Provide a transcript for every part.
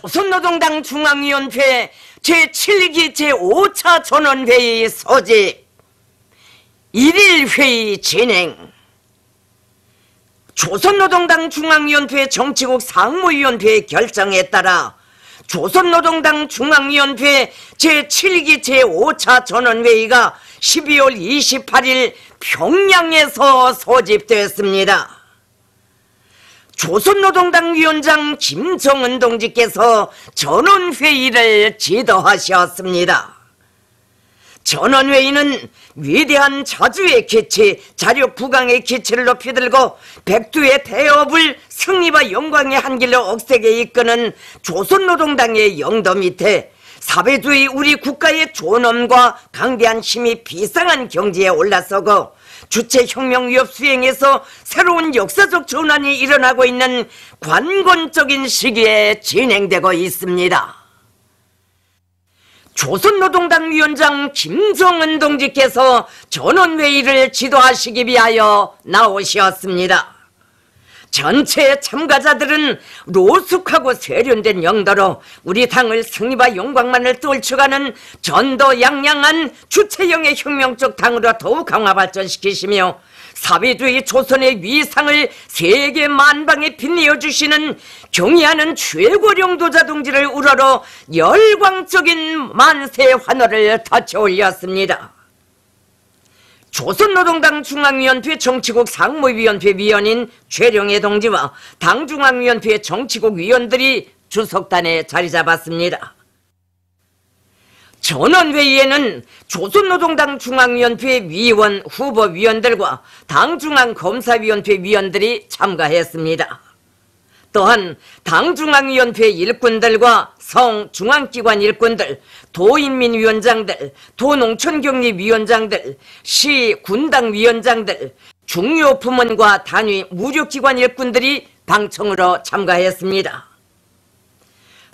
조선노동당 중앙위원회 제7기 제5차 전원회의 소집 1일 회의 진행 조선노동당 중앙위원회 정치국 상무위원회 결정에 따라 조선노동당 중앙위원회 제7기 제5차 전원회의가 12월 28일 평양에서 소집됐습니다. 조선노동당 위원장 김정은 동지께서 전원회의를 지도하셨습니다. 전원회의는 위대한 자주의 기치, 자력 부강의 기치를 높이 들고 백두의 대업을 승리와 영광의 한길로 억세게 이끄는 조선노동당의 영도 밑에 사회주의 우리 국가의 존엄과 강대한 힘이 비상한 경지에 올라서고 주체 혁명 위협 수행에서 새로운 역사적 전환이 일어나고 있는 관건적인 시기에 진행되고 있습니다. 조선노동당 위원장 김성은 동지께서 전원회의를 지도하시기 위하여 나오셨습니다. 전체 참가자들은 로숙하고 세련된 영도로 우리 당을 승리와 영광만을 떨쳐가는 전도 양양한 주체형의 혁명적 당으로 더욱 강화 발전시키시며 사회주의 조선의 위상을 세계 만방에 빛내어 주시는 경의하는 최고 령도자 동지를 우러러 열광적인 만세 환호를 터쳐 올렸습니다. 조선노동당 중앙위원회 정치국 상무위원회 위원인 최령애 동지와 당 중앙위원회 정치국 위원들이 주석단에 자리 잡았습니다. 전원회의에는 조선노동당 중앙위원회 위원 후보위원들과 당중앙검사위원회 위원들이 참가했습니다. 또한 당중앙위원회 일꾼들과 성중앙기관 일꾼들, 도인민위원장들, 도농촌격리위원장들, 시군당위원장들, 중요부문과 단위 무료기관 일꾼들이 방청으로 참가했습니다.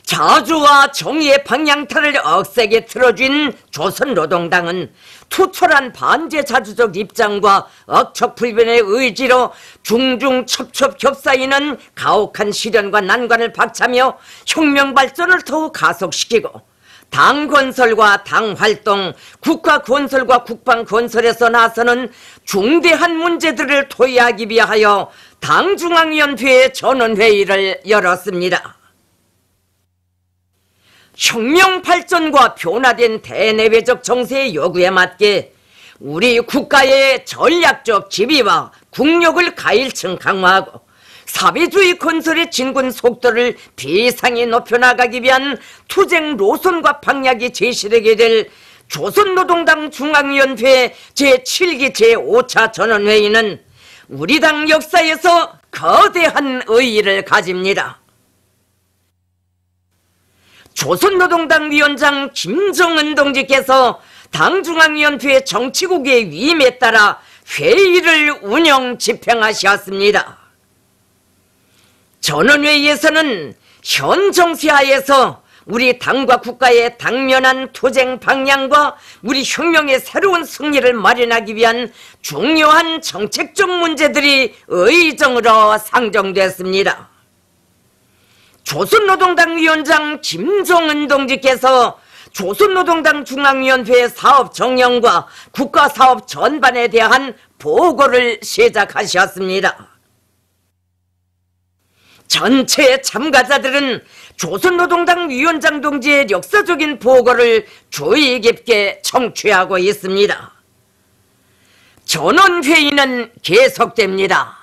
자주와 정의의 방향타를 억세게 틀어준 조선노동당은 투철한 반제자주적 입장과 억척불변의 의지로 중중첩첩 겹사이는 가혹한 시련과 난관을 박차며 혁명 발전을 더욱 가속시키고 당 건설과 당 활동, 국가 건설과 국방 건설에서 나서는 중대한 문제들을 토의하기 위하여 당중앙위원회의 전원회의를 열었습니다. 혁명 발전과 변화된 대내외적 정세의 요구에 맞게 우리 국가의 전략적 지위와 국력을 가일층 강화하고 사회주의 건설의 진군 속도를 비상히 높여나가기 위한 투쟁 노선과 방향이 제시되게 될 조선노동당 중앙위원회 제7기 제5차 전원회의는 우리 당 역사에서 거대한 의의를 가집니다. 조선노동당 위원장 김정은 동지께서 당중앙위원회 정치국의 위임에 따라 회의를 운영 집행하셨습니다. 전원회의에서는 현 정세 하에서 우리 당과 국가의 당면한 투쟁 방향과 우리 혁명의 새로운 승리를 마련하기 위한 중요한 정책적 문제들이 의정으로 상정됐습니다. 조선노동당 위원장 김종은 동지께서 조선노동당 중앙위원회 사업 정령과 국가 사업 전반에 대한 보고를 시작하셨습니다. 전체 참가자들은 조선노동당 위원장 동지의 역사적인 보고를 주의 깊게 청취하고 있습니다. 전원회의는 계속됩니다.